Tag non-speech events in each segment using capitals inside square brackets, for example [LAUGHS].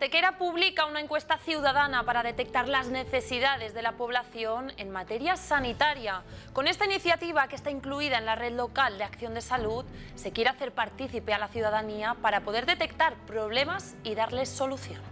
Tequera publica una encuesta ciudadana para detectar las necesidades de la población en materia sanitaria. Con esta iniciativa, que está incluida en la red local de acción de salud, se quiere hacer partícipe a la ciudadanía para poder detectar problemas y darles solución.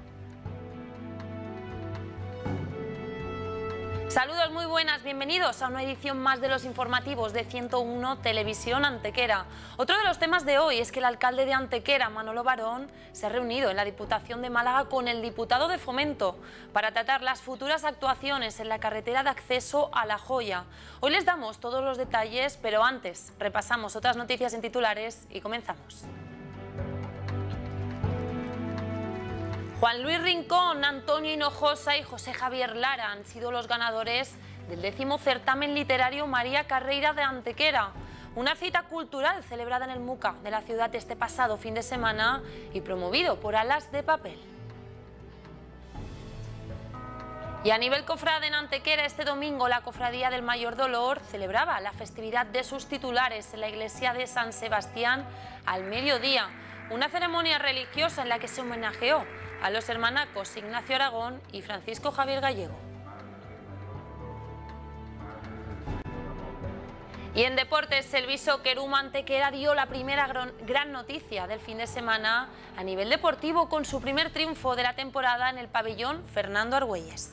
Saludos, muy buenas, bienvenidos a una edición más de los informativos de 101 Televisión Antequera. Otro de los temas de hoy es que el alcalde de Antequera, Manolo Barón, se ha reunido en la Diputación de Málaga con el diputado de Fomento para tratar las futuras actuaciones en la carretera de acceso a La Joya. Hoy les damos todos los detalles, pero antes repasamos otras noticias en titulares y comenzamos. Juan Luis Rincón, Antonio Hinojosa y José Javier Lara han sido los ganadores del décimo certamen literario María Carreira de Antequera. Una cita cultural celebrada en el MUCA de la ciudad este pasado fin de semana y promovido por Alas de Papel. Y a nivel cofrade en Antequera, este domingo la Cofradía del Mayor Dolor celebraba la festividad de sus titulares en la iglesia de San Sebastián al mediodía, una ceremonia religiosa en la que se homenajeó a los hermanacos Ignacio Aragón y Francisco Javier Gallego. Y en deportes, el viso que era dio la primera gran noticia del fin de semana a nivel deportivo con su primer triunfo de la temporada en el pabellón Fernando Argüelles.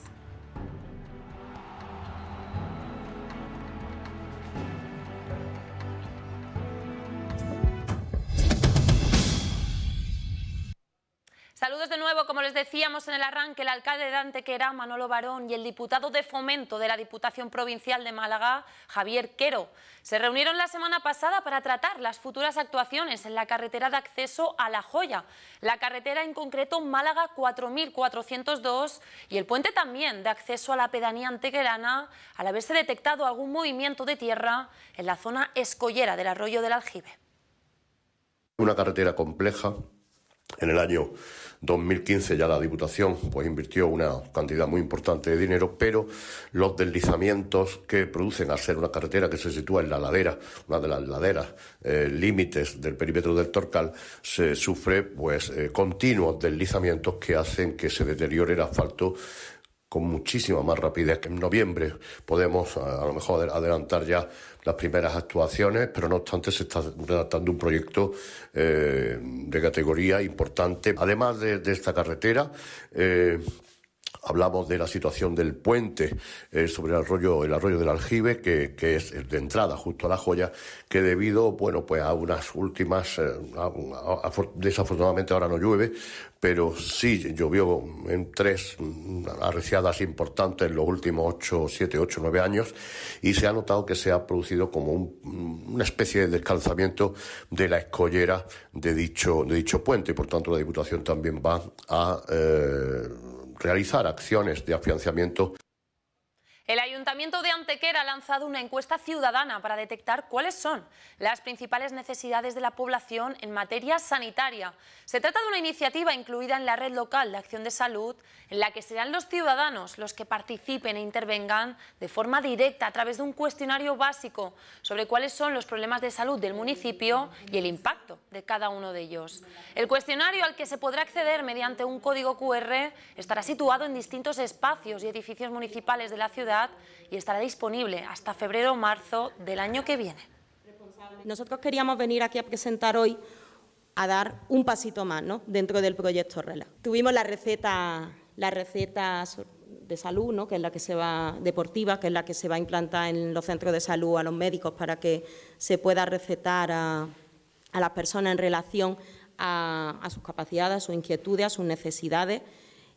de nuevo, como les decíamos en el arranque, el alcalde de Antequera, Manolo Barón, y el diputado de Fomento de la Diputación Provincial de Málaga, Javier Quero, se reunieron la semana pasada para tratar las futuras actuaciones en la carretera de acceso a La Joya, la carretera en concreto Málaga 4402 y el puente también de acceso a la pedanía antequerana, al haberse detectado algún movimiento de tierra en la zona escollera del arroyo del Aljibe. Una carretera compleja en el año 2015 ya la Diputación pues invirtió una cantidad muy importante de dinero, pero los deslizamientos que producen al ser una carretera que se sitúa en la ladera, una de las laderas eh, límites del perímetro del Torcal, se sufre pues eh, continuos deslizamientos que hacen que se deteriore el asfalto con muchísima más rapidez que en noviembre. Podemos a lo mejor adelantar ya las primeras actuaciones, pero no obstante se está redactando un proyecto eh, de categoría importante. Además de, esta carretera, eh, hablamos de la situación del puente eh, sobre el arroyo, el arroyo del Aljibe, que, que, es de entrada justo a la joya, que debido, bueno, pues a unas últimas, eh, desafortunadamente ahora no llueve, pero sí llovió en tres mm, arreciadas importantes en los últimos ocho, siete, ocho, nueve años, y se ha notado que se ha producido como mm, una especie de descalzamiento de la escollera de dicho, de dicho puente, por tanto la Diputación también va a eh, realizar acciones de afianzamiento el Ayuntamiento de Antequera ha lanzado una encuesta ciudadana para detectar cuáles son las principales necesidades de la población en materia sanitaria. Se trata de una iniciativa incluida en la red local de acción de salud, en la que serán los ciudadanos los que participen e intervengan de forma directa a través de un cuestionario básico sobre cuáles son los problemas de salud del municipio y el impacto de cada uno de ellos. El cuestionario al que se podrá acceder mediante un código QR estará situado en distintos espacios y edificios municipales de la ciudad y estará disponible hasta febrero o marzo del año que viene. Nosotros queríamos venir aquí a presentar hoy a dar un pasito más dentro del proyecto RELA. Tuvimos la receta, la receta de salud, ¿no? que es la que se va deportiva, que es la que se va a implantar en los centros de salud a los médicos para que se pueda recetar a, las personas en relación a, a sus capacidades, a sus inquietudes, a sus necesidades.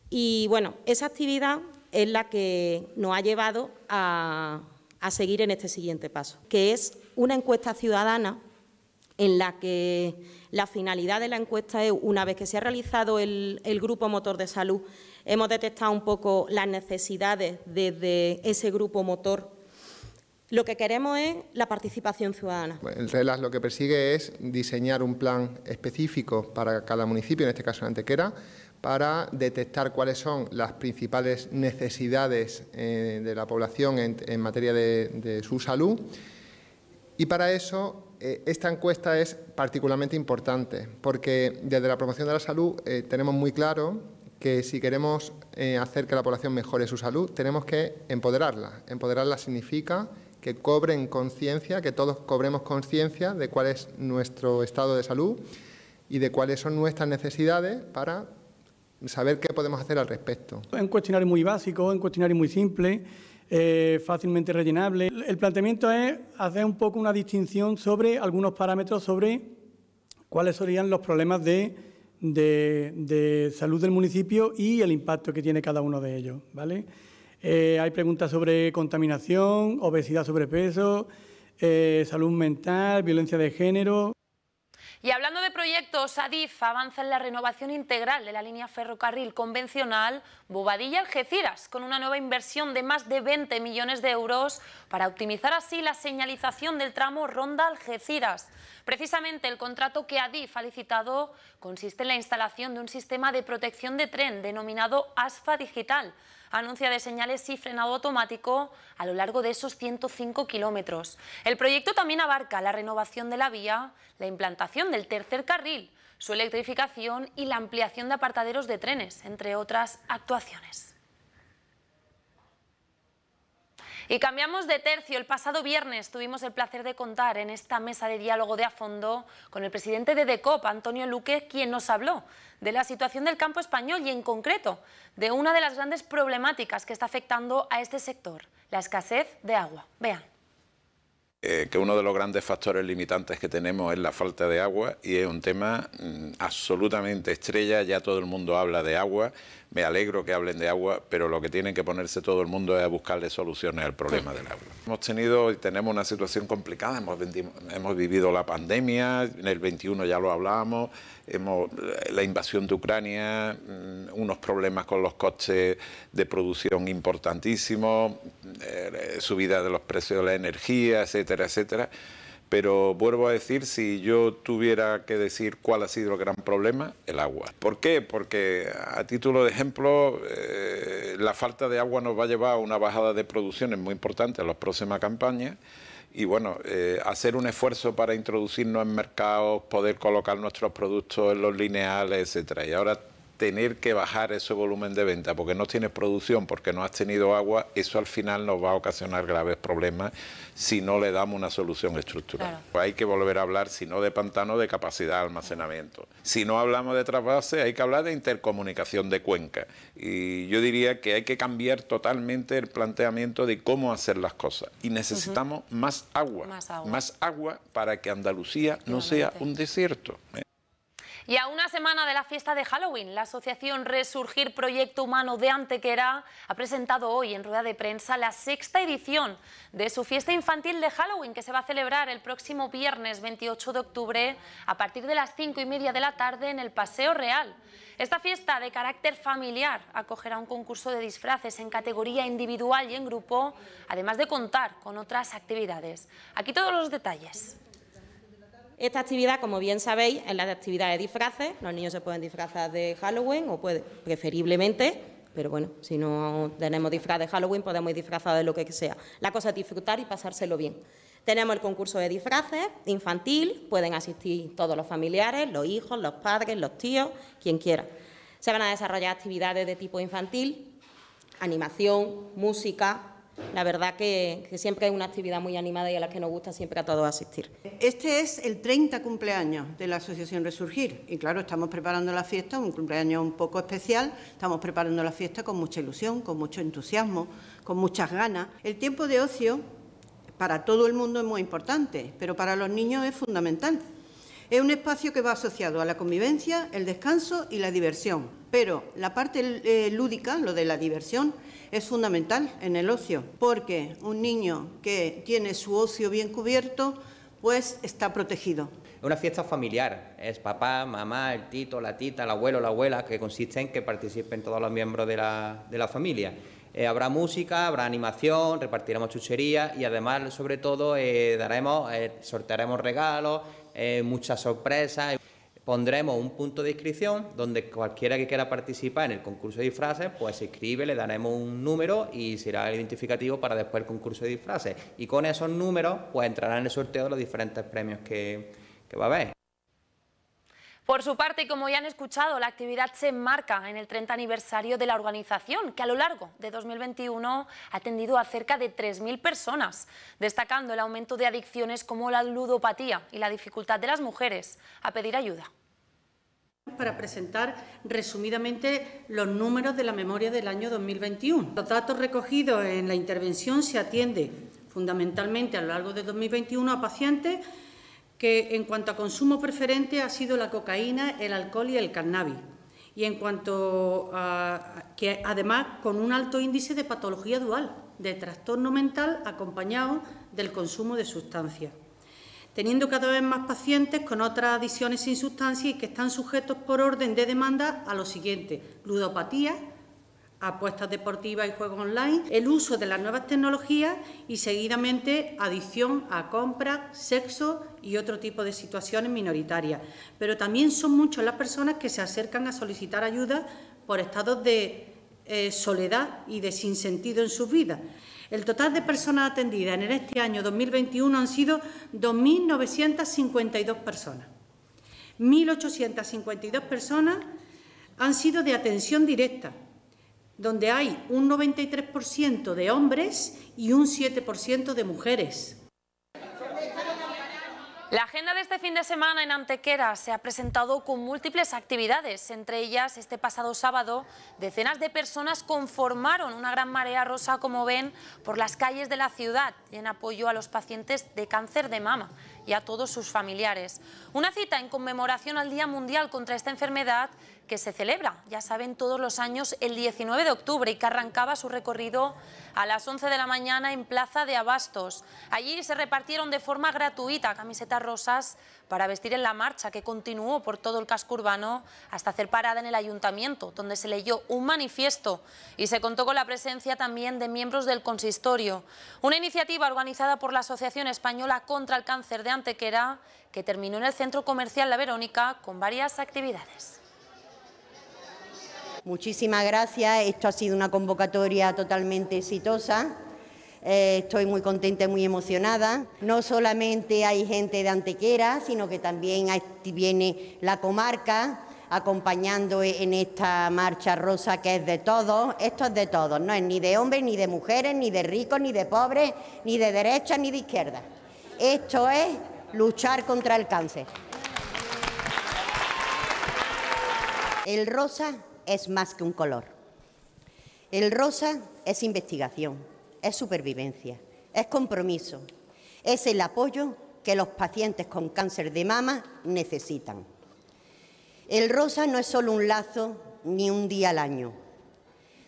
Y bueno, esa actividad es la que nos ha llevado a, seguir en este siguiente paso, que es una encuesta ciudadana en la que la finalidad de la encuesta es, una vez que se ha realizado el, grupo motor de salud, hemos detectado un poco las necesidades desde ese grupo motor. Lo que queremos es la participación ciudadana. Pues, el RELAS lo que persigue es diseñar un plan específico para cada municipio, en este caso en Antequera, para detectar cuáles son las principales necesidades eh, de la población en, materia de, su salud. Y para eso eh, esta encuesta es particularmente importante, porque desde la promoción de la salud eh, tenemos muy claro que si queremos hacer que la población mejore su salud, tenemos que empoderarla. Empoderarla significa que cobren conciencia, que todos cobremos conciencia de cuál es nuestro estado de salud y de cuáles son nuestras necesidades para saber qué podemos hacer al respecto. Es un cuestionario muy básico, un cuestionario muy simple, eh, fácilmente rellenable. El planteamiento es hacer un poco una distinción sobre algunos parámetros sobre cuáles serían los problemas de, de, salud del municipio y el impacto que tiene cada uno de ellos. ¿vale? Eh, hay preguntas sobre contaminación, obesidad, sobrepeso, eh, salud mental, violencia de género. Y hablando de proyectos, Adif avanza en la renovación integral de la línea ferrocarril convencional Bobadilla-Algeciras, con una nueva inversión de más de 20 millones de euros para optimizar así la señalización del tramo Ronda-Algeciras. Precisamente el contrato que Adif ha licitado consiste en la instalación de un sistema de protección de tren denominado ASFA Digital, anuncia de señales y frenado automático a lo largo de esos 105 kilómetros. El proyecto también abarca la renovación de la vía, la implantación del tercer carril, su electrificación y la ampliación de apartaderos de trenes, entre otras actuaciones. Y cambiamos de tercio. El pasado viernes tuvimos el placer de contar en esta mesa de diálogo de a fondo con el presidente de DECOP, Antonio Luque, quien nos habló de la situación del campo español y en concreto de una de las grandes problemáticas que está afectando a este sector, la escasez de agua. Vean. Eh, que uno de los grandes factores limitantes que tenemos es la falta de agua y es un tema mm, absolutamente estrella, ya todo el mundo habla de agua, me alegro que hablen de agua, pero lo que tienen que ponerse todo el mundo es a buscarle soluciones al problema del agua. Hemos tenido y tenemos una situación complicada, hemos, vivido la pandemia, en el 21 ya lo hablábamos, hemos, la invasión de Ucrania, mm, unos problemas con los costes de producción importantísimos, eh, eh, subida de los precios de la energía, etcétera, etcétera. Pero vuelvo a decir, si yo tuviera que decir cuál ha sido el gran problema, el agua. ¿Por qué? Porque a título de ejemplo, eh, la falta de agua nos va a llevar a una bajada de producciones muy importante en las próximas campañas. Y bueno, eh, hacer un esfuerzo para introducirnos en mercados, poder colocar nuestros productos en los lineales, etcétera. Y ahora tener que bajar ese volumen de venta porque no tienes producción, porque no has tenido agua, eso al final nos va a ocasionar graves problemas si no le damos una solución estructural. Pues hay que volver a hablar, si no de pantano, de capacidad de almacenamiento. Si no hablamos de trasvase, hay que hablar de intercomunicación de cuenca. Y yo diría que hay que cambiar totalmente el planteamiento de cómo hacer las cosas. Y necesitamos más, agua, más agua, para que Andalucía no sea un desierto. ¿eh? Y a una semana de la fiesta de Halloween, la asociación Resurgir Proyecto Humano de Antequera ha presentado hoy en rueda de prensa la sexta edición de su fiesta infantil de Halloween que se va a celebrar el próximo viernes 28 de octubre a partir de las 5 y media de la tarde en el Paseo Real. Esta fiesta de carácter familiar acogerá un concurso de disfraces en categoría individual y en grupo, además de contar con otras actividades. Aquí todos los detalles. Esta actividad, como bien sabéis, es la de actividad de disfraces. Los niños se pueden disfrazar de Halloween o puede, preferiblemente, pero bueno, si no tenemos disfraz de Halloween podemos ir disfrazados de lo que sea. La cosa es disfrutar y pasárselo bien. Tenemos el concurso de disfraces infantil, pueden asistir todos los familiares, los hijos, los padres, los tíos, quien quiera. Se van a desarrollar actividades de tipo infantil, animación, música, la verdad que, siempre es una actividad muy animada y a la que nos gusta siempre a todos asistir. Este es el 30 cumpleaños de la Asociación Resurgir y claro, estamos preparando la fiesta, un cumpleaños un poco especial, estamos preparando la fiesta con mucha ilusión, con mucho entusiasmo, con muchas ganas. El tiempo de ocio para todo el mundo es muy importante, pero para los niños es fundamental. Es un espacio que va asociado a la convivencia, el descanso y la diversión. Pero la parte eh, lúdica, lo de la diversión, es fundamental en el ocio, porque un niño que tiene su ocio bien cubierto, pues está protegido. Es una fiesta familiar, es papá, mamá, el tito, la tita, el abuelo, la abuela, que consiste en que participen todos los miembros de la, de familia. Eh, habrá música, habrá animación, repartiremos chucherías y además, sobre todo, eh, daremos, eh, sortearemos regalos, muchas sorpresas pondremos un punto de inscripción donde cualquiera que quiera participar en el concurso de disfraces, pues se inscribe, le daremos un número y será el identificativo para después el concurso de disfraces. Y con esos números, pues entrarán en el sorteo de los diferentes premios que, que va a haber. Por su parte, como ya han escuchado, la actividad se enmarca en el 30 aniversario de la organización, que a lo largo de 2021 ha atendido a cerca de 3.000 personas, destacando el aumento de adicciones como la ludopatía y la dificultad de las mujeres a pedir ayuda para presentar resumidamente los números de la memoria del año 2021. Los datos recogidos en la intervención se atiende fundamentalmente a lo largo de 2021 a pacientes que en cuanto a consumo preferente ha sido la cocaína, el alcohol y el cannabis. Y en cuanto a que además con un alto índice de patología dual, de trastorno mental acompañado del consumo de sustancias teniendo cada vez más pacientes con otras adiciones sin sustancia y que están sujetos por orden de demanda a lo siguiente, ludopatía, apuestas deportivas y juegos online, el uso de las nuevas tecnologías y seguidamente adicción a compras, sexo y otro tipo de situaciones minoritarias. Pero también son muchas las personas que se acercan a solicitar ayuda por estados de eh, soledad y de sinsentido en sus vidas. El total de personas atendidas en este año 2021 han sido 2.952 personas. 1.852 personas han sido de atención directa, donde hay un 93% de hombres y un 7% de mujeres. La agenda de este fin de semana en Antequera se ha presentado con múltiples actividades, entre ellas este pasado sábado decenas de personas conformaron una gran marea rosa, como ven, por las calles de la ciudad en apoyo a los pacientes de cáncer de mama y a todos sus familiares. Una cita en conmemoración al Día Mundial contra esta enfermedad que se celebra, ya saben, todos los años el 19 de octubre y que arrancaba su recorrido a las 11 de la mañana en Plaza de Abastos. Allí se repartieron de forma gratuita camisetas rosas para vestir en la marcha que continuó por todo el casco urbano hasta hacer parada en el ayuntamiento, donde se leyó un manifiesto y se contó con la presencia también de miembros del consistorio. Una iniciativa organizada por la Asociación Española contra el Cáncer de Antequera que terminó en el Centro Comercial La Verónica con varias actividades. Muchísimas gracias. Esto ha sido una convocatoria totalmente exitosa. Eh, estoy muy contenta y muy emocionada. No solamente hay gente de Antequera, sino que también viene la comarca acompañando en esta marcha rosa que es de todos. Esto es de todos, no es ni de hombres, ni de mujeres, ni de ricos, ni de pobres, ni de derecha, ni de izquierda. Esto es luchar contra el cáncer. El rosa es más que un color. El rosa es investigación, es supervivencia, es compromiso, es el apoyo que los pacientes con cáncer de mama necesitan. El rosa no es solo un lazo ni un día al año.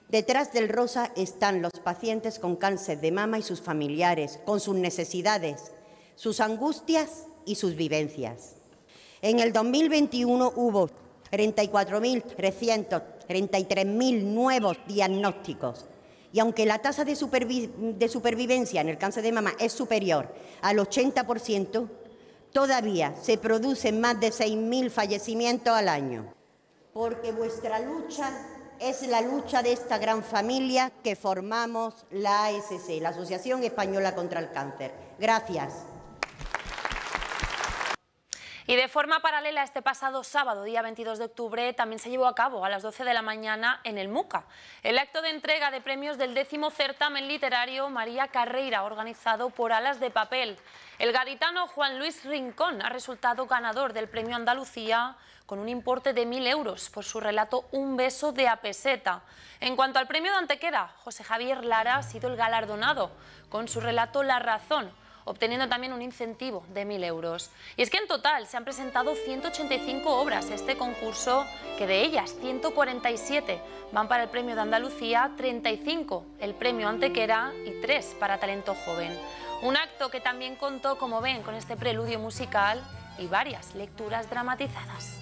Detrás del rosa están los pacientes con cáncer de mama y sus familiares, con sus necesidades, sus angustias y sus vivencias. En el 2021 hubo 34.333.000 nuevos diagnósticos. Y aunque la tasa de, de, supervivencia en el cáncer de mama es superior al 80%, todavía se producen más de 6.000 fallecimientos al año. Porque vuestra lucha es la lucha de esta gran familia que formamos la ASC, la Asociación Española contra el Cáncer. Gracias. Y de forma paralela, este pasado sábado, día 22 de octubre, también se llevó a cabo a las 12 de la mañana en el MUCA, el acto de entrega de premios del décimo certamen literario María Carreira, organizado por Alas de Papel. El gaditano Juan Luis Rincón ha resultado ganador del Premio Andalucía con un importe de 1.000 euros por su relato Un beso de apeseta. En cuanto al premio de Antequera, José Javier Lara ha sido el galardonado con su relato La razón, obteniendo también un incentivo de 1.000 euros. Y es que en total se han presentado 185 obras a este concurso, que de ellas 147 van para el Premio de Andalucía, 35 el Premio Antequera y 3 para Talento Joven. Un acto que también contó, como ven, con este preludio musical y varias lecturas dramatizadas.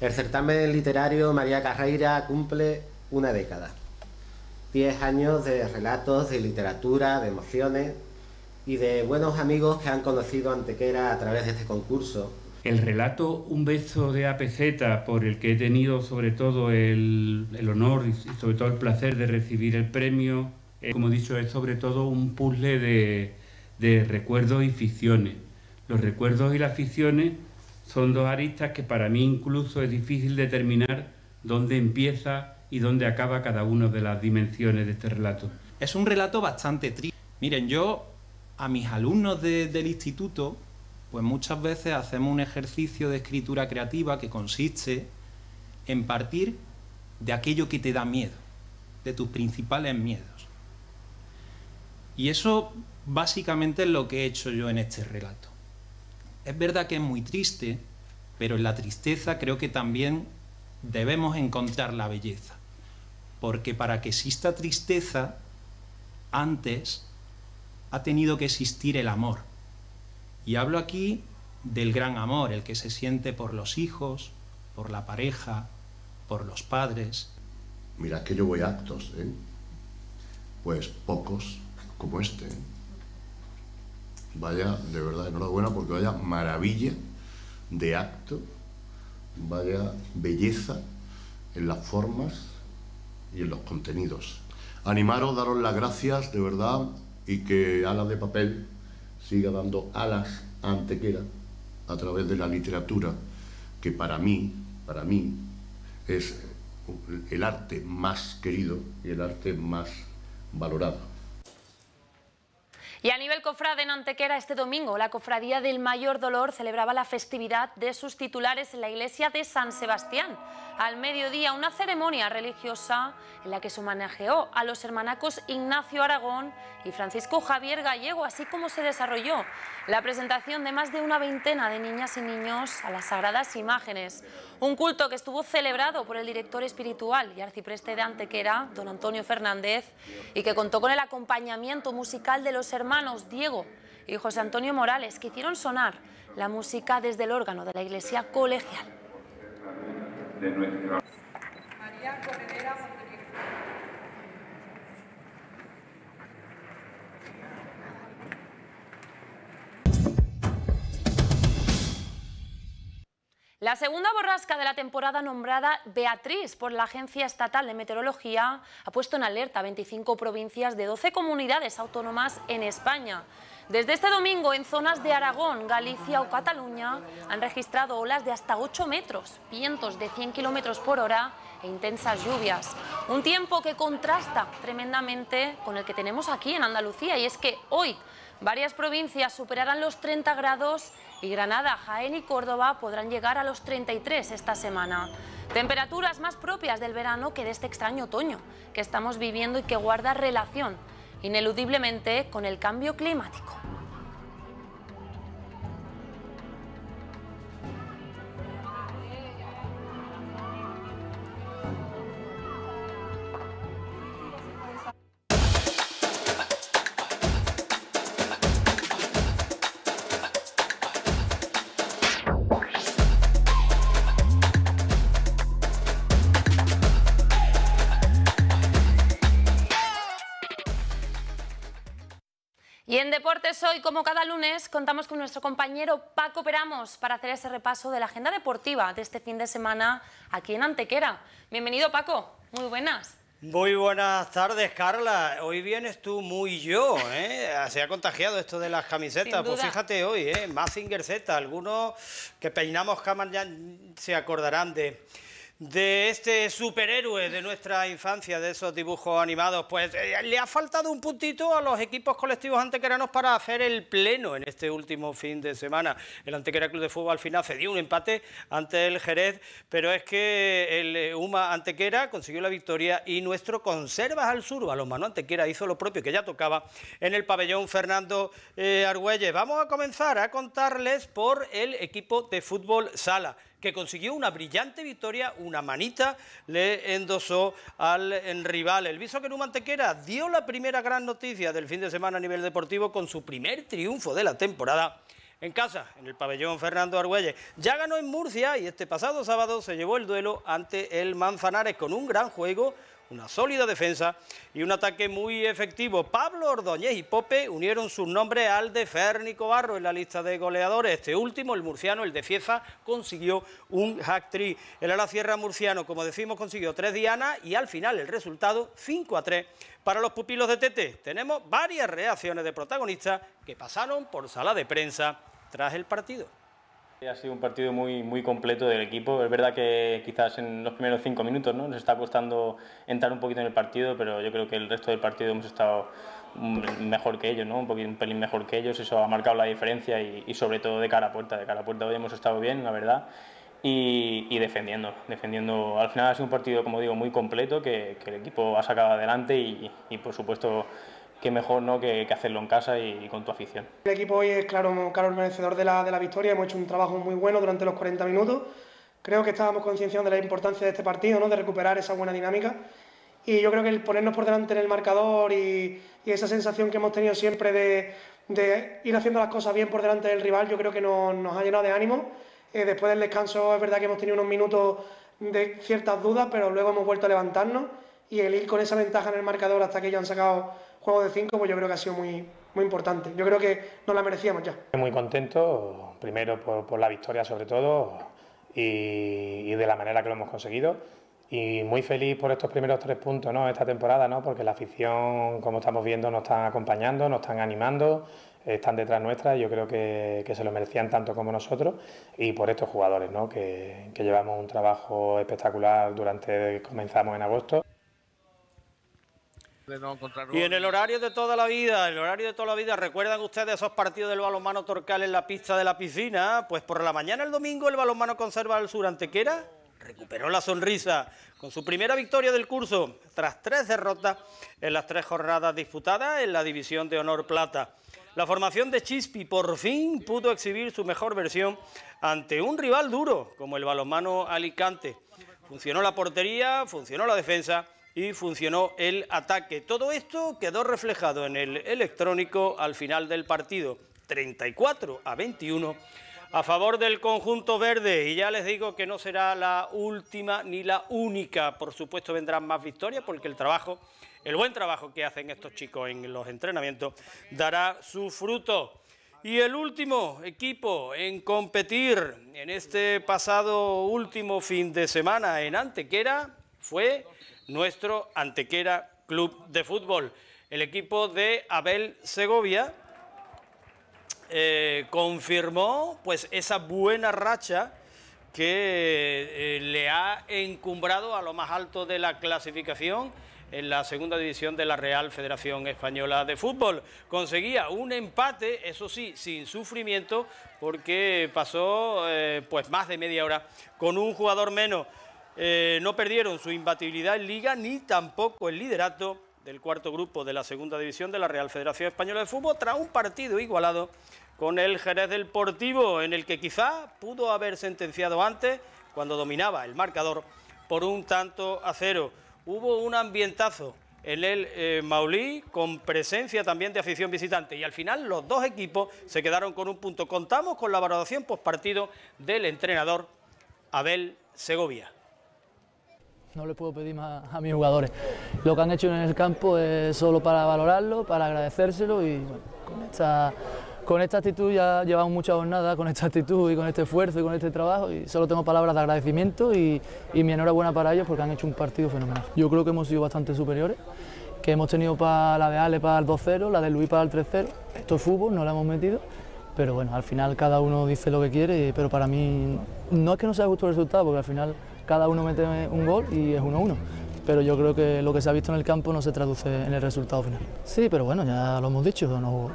El certamen literario María Carreira cumple una década. 10 años de relatos, de literatura, de emociones y de buenos amigos que han conocido Antequera a través de este concurso. El relato Un beso de APZ, por el que he tenido sobre todo el, honor y sobre todo el placer de recibir el premio, eh, como he dicho, es sobre todo un puzzle de, de recuerdos y ficciones. Los recuerdos y las ficciones son dos aristas que para mí incluso es difícil determinar dónde empieza y dónde acaba cada una de las dimensiones de este relato. Es un relato bastante triste. Miren, yo a mis alumnos del instituto, pues muchas veces hacemos un ejercicio de escritura creativa que consiste en partir de aquello que te da miedo, de tus principales miedos. Y eso básicamente es lo que he hecho yo en este relato. Es verdad que es muy triste, pero en la tristeza creo que también debemos encontrar la belleza. Porque para que exista tristeza, antes ha tenido que existir el amor. Y hablo aquí del gran amor, el que se siente por los hijos, por la pareja, por los padres. Mira que yo voy a actos, ¿eh? Pues pocos como este. ¿eh? Vaya, de verdad, enhorabuena porque vaya maravilla de acto, vaya belleza en las formas y en los contenidos. Animaros, daros las gracias, de verdad, y que Alas de Papel siga dando alas a Antequera a través de la literatura, que para mí, para mí, es el arte más querido y el arte más valorado. Y a nivel cofrade en Antequera, este domingo la Cofradía del Mayor Dolor celebraba la festividad de sus titulares en la iglesia de San Sebastián. Al mediodía, una ceremonia religiosa en la que se homenajeó a los hermanacos Ignacio Aragón y Francisco Javier Gallego, así como se desarrolló la presentación de más de una veintena de niñas y niños a las sagradas imágenes. Un culto que estuvo celebrado por el director espiritual y arcipreste de Antequera, don Antonio Fernández, y que contó con el acompañamiento musical de los hermanos Diego y José Antonio Morales, que hicieron sonar la música desde el órgano de la iglesia colegial. La segunda borrasca de la temporada nombrada Beatriz por la Agencia Estatal de Meteorología ha puesto en alerta 25 provincias de 12 comunidades autónomas en España. Desde este domingo en zonas de Aragón, Galicia o Cataluña han registrado olas de hasta 8 metros, vientos de 100 kilómetros por hora e intensas lluvias. Un tiempo que contrasta tremendamente con el que tenemos aquí en Andalucía y es que hoy varias provincias superarán los 30 grados y Granada, Jaén y Córdoba podrán llegar a los 33 esta semana. Temperaturas más propias del verano que de este extraño otoño que estamos viviendo y que guarda relación ineludiblemente con el cambio climático. Y en Deportes hoy, como cada lunes, contamos con nuestro compañero Paco Peramos para hacer ese repaso de la agenda deportiva de este fin de semana aquí en Antequera. Bienvenido Paco, muy buenas. Muy buenas tardes, Carla. Hoy vienes tú muy yo, ¿eh? [LAUGHS] Se ha contagiado esto de las camisetas. Pues fíjate hoy, ¿eh? Mazinger Z. Algunos que peinamos camas ya se acordarán de de este superhéroe de nuestra infancia, de esos dibujos animados, pues eh, le ha faltado un puntito a los equipos colectivos antequeranos para hacer el pleno en este último fin de semana. El Antequera Club de Fútbol al final cedió un empate ante el Jerez, pero es que el eh, UMA Antequera consiguió la victoria y nuestro Conservas al Sur, Balonmano Antequera, hizo lo propio que ya tocaba en el pabellón Fernando eh, Argüelles. Vamos a comenzar a contarles por el equipo de fútbol sala que consiguió una brillante victoria, una manita le endosó al rival. El Viso Mantequera dio la primera gran noticia del fin de semana a nivel deportivo con su primer triunfo de la temporada en casa, en el pabellón Fernando Argüelles. Ya ganó en Murcia y este pasado sábado se llevó el duelo ante el Manzanares con un gran juego, una sólida defensa y un ataque muy efectivo. Pablo Ordóñez y Pope unieron sus nombres al de Férnico Barro en la lista de goleadores. Este último, el murciano, el de Fieza, consiguió un hat-trick. El ala Sierra murciano, como decimos, consiguió tres dianas y al final el resultado 5 a 3 para los pupilos de Tete. Tenemos varias reacciones de protagonistas que pasaron por sala de prensa tras el partido. Ha sido un partido muy, muy completo del equipo. Es verdad que quizás en los primeros cinco minutos ¿no? nos está costando entrar un poquito en el partido, pero yo creo que el resto del partido hemos estado mejor que ellos, ¿no? un, poquito, un pelín mejor que ellos. Eso ha marcado la diferencia y, sobre todo de cara a puerta. De cara a puerta hoy hemos estado bien, la verdad. Y, defendiendo, defendiendo. Al final ha sido un partido, como digo, muy completo que, el equipo ha sacado adelante y por supuesto mejor ¿no? que, hacerlo en casa y, con tu afición. El equipo hoy es claro, el merecedor de la, victoria, hemos hecho un trabajo muy bueno durante los 40 minutos, creo que estábamos concienciados de la importancia de este partido, ¿no? de recuperar esa buena dinámica y yo creo que el ponernos por delante en el marcador y, esa sensación que hemos tenido siempre de, ir haciendo las cosas bien por delante del rival, yo creo que nos, ha llenado de ánimo. Eh, después del descanso es verdad que hemos tenido unos minutos de ciertas dudas, pero luego hemos vuelto a levantarnos y el ir con esa ventaja en el marcador hasta que ellos han sacado juegos de cinco... pues yo creo que ha sido muy, muy importante. Yo creo que nos la merecíamos ya. Muy contento, primero por, la victoria sobre todo y, de la manera que lo hemos conseguido. Y muy feliz por estos primeros tres puntos ¿no? esta temporada, porque la afición, como estamos viendo, nos están acompañando, nos están animando, están detrás nuestra. yo creo que, se lo merecían tanto como nosotros y por estos jugadores, que, que llevamos un trabajo espectacular durante que comenzamos en agosto. Y en el horario de toda la vida, el horario de toda la vida, ¿recuerdan ustedes esos partidos del balonmano Torcal en la pista de la piscina? Pues por la mañana el domingo el balonmano Conserva al Sur Antequera recuperó la sonrisa con su primera victoria del curso tras tres derrotas en las tres jornadas disputadas en la división de honor plata. La formación de Chispi por fin pudo exhibir su mejor versión ante un rival duro como el balonmano Alicante. Funcionó la portería, funcionó la defensa y funcionó el ataque. Todo esto quedó reflejado en el electrónico al final del partido, 34 a 21 a favor del conjunto verde y ya les digo que no será la última ni la única, por supuesto vendrán más victorias porque el trabajo, el buen trabajo que hacen estos chicos en los entrenamientos dará su fruto. Y el último equipo en competir en este pasado último fin de semana en Antequera fue nuestro Antequera Club de Fútbol. El equipo de Abel Segovia eh, confirmó pues esa buena racha que eh, le ha encumbrado a lo más alto de la clasificación en la segunda división de la Real Federación Española de Fútbol. Conseguía un empate, eso sí, sin sufrimiento, porque pasó eh, pues más de media hora con un jugador menos. Eh, no perdieron su imbatibilidad en liga ni tampoco el liderato del cuarto grupo de la segunda división de la Real Federación Española de Fútbol tras un partido igualado con el Jerez Deportivo, en el que quizá pudo haber sentenciado antes cuando dominaba el marcador por un tanto a cero. Hubo un ambientazo en el eh, Maulí con presencia también de afición visitante y al final los dos equipos se quedaron con un punto. Contamos con la valoración postpartido del entrenador Abel Segovia no le puedo pedir más a mis jugadores. Lo que han hecho en el campo es solo para valorarlo, para agradecérselo y bueno, con, esta, con esta actitud ya llevamos muchas jornadas, con esta actitud y con este esfuerzo y con este trabajo y solo tengo palabras de agradecimiento y, y mi enhorabuena para ellos porque han hecho un partido fenomenal. Yo creo que hemos sido bastante superiores que hemos tenido para la de Ale para el 2-0, la de Luis para el 3-0. Esto es fútbol, no la hemos metido, pero bueno, al final cada uno dice lo que quiere, pero para mí no es que no sea justo el resultado, porque al final cada uno mete un gol y es 1-1. Uno Pero yo creo que lo que se ha visto en el campo no se traduce en el resultado final. Sí, pero bueno, ya lo hemos dicho,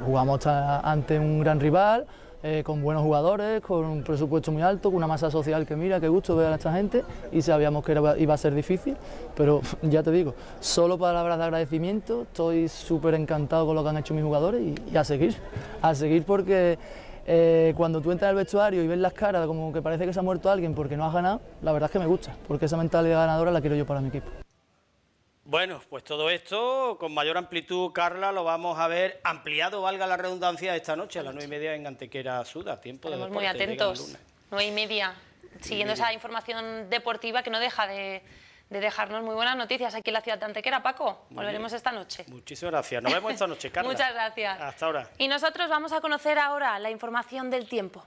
jugamos ante un gran rival, eh, con buenos jugadores, con un presupuesto muy alto, con una masa social que mira, que gusto ver a esta gente y sabíamos que iba a ser difícil, pero [LAUGHS] ya te digo, solo palabras de agradecimiento, estoy súper encantado con lo que han hecho mis jugadores y a seguir, a seguir porque eh, cuando tú entras al vestuario y ves las caras como que parece que se ha muerto alguien porque no has ganado, la verdad es que me gusta, porque esa mentalidad ganadora la quiero yo para mi equipo. Bueno, pues todo esto con mayor amplitud, Carla, lo vamos a ver ampliado, valga la redundancia, esta noche a las nueve y media en Antequera Suda. Tiempo Estamos de Estamos muy atentos. Nueve y media, siguiendo esa información deportiva que no deja de de dejarnos muy buenas noticias aquí en la ciudad de Antequera. Paco, volveremos esta noche. Muchísimas gracias. Nos vemos esta noche, [LAUGHS] Carlos. Muchas gracias. Hasta ahora. Y nosotros vamos a conocer ahora la información del tiempo.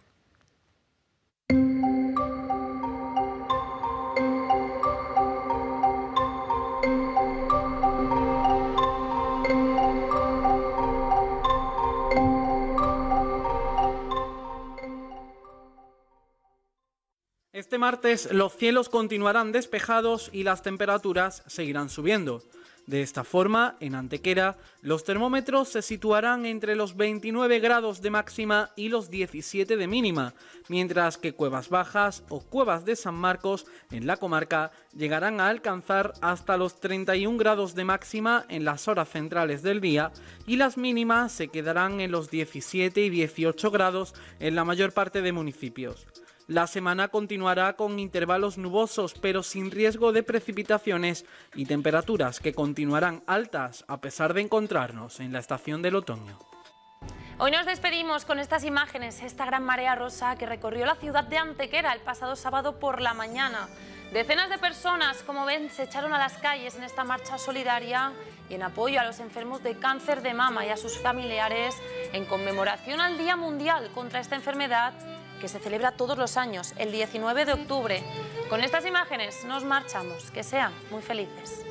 Este martes los cielos continuarán despejados y las temperaturas seguirán subiendo. De esta forma, en Antequera, los termómetros se situarán entre los 29 grados de máxima y los 17 de mínima, mientras que Cuevas Bajas o Cuevas de San Marcos en la comarca llegarán a alcanzar hasta los 31 grados de máxima en las horas centrales del día y las mínimas se quedarán en los 17 y 18 grados en la mayor parte de municipios. La semana continuará con intervalos nubosos, pero sin riesgo de precipitaciones y temperaturas que continuarán altas a pesar de encontrarnos en la estación del otoño. Hoy nos despedimos con estas imágenes, esta gran marea rosa que recorrió la ciudad de Antequera el pasado sábado por la mañana. Decenas de personas, como ven, se echaron a las calles en esta marcha solidaria y en apoyo a los enfermos de cáncer de mama y a sus familiares en conmemoración al Día Mundial contra esta enfermedad que se celebra todos los años, el 19 de octubre. Con estas imágenes nos marchamos. Que sean muy felices.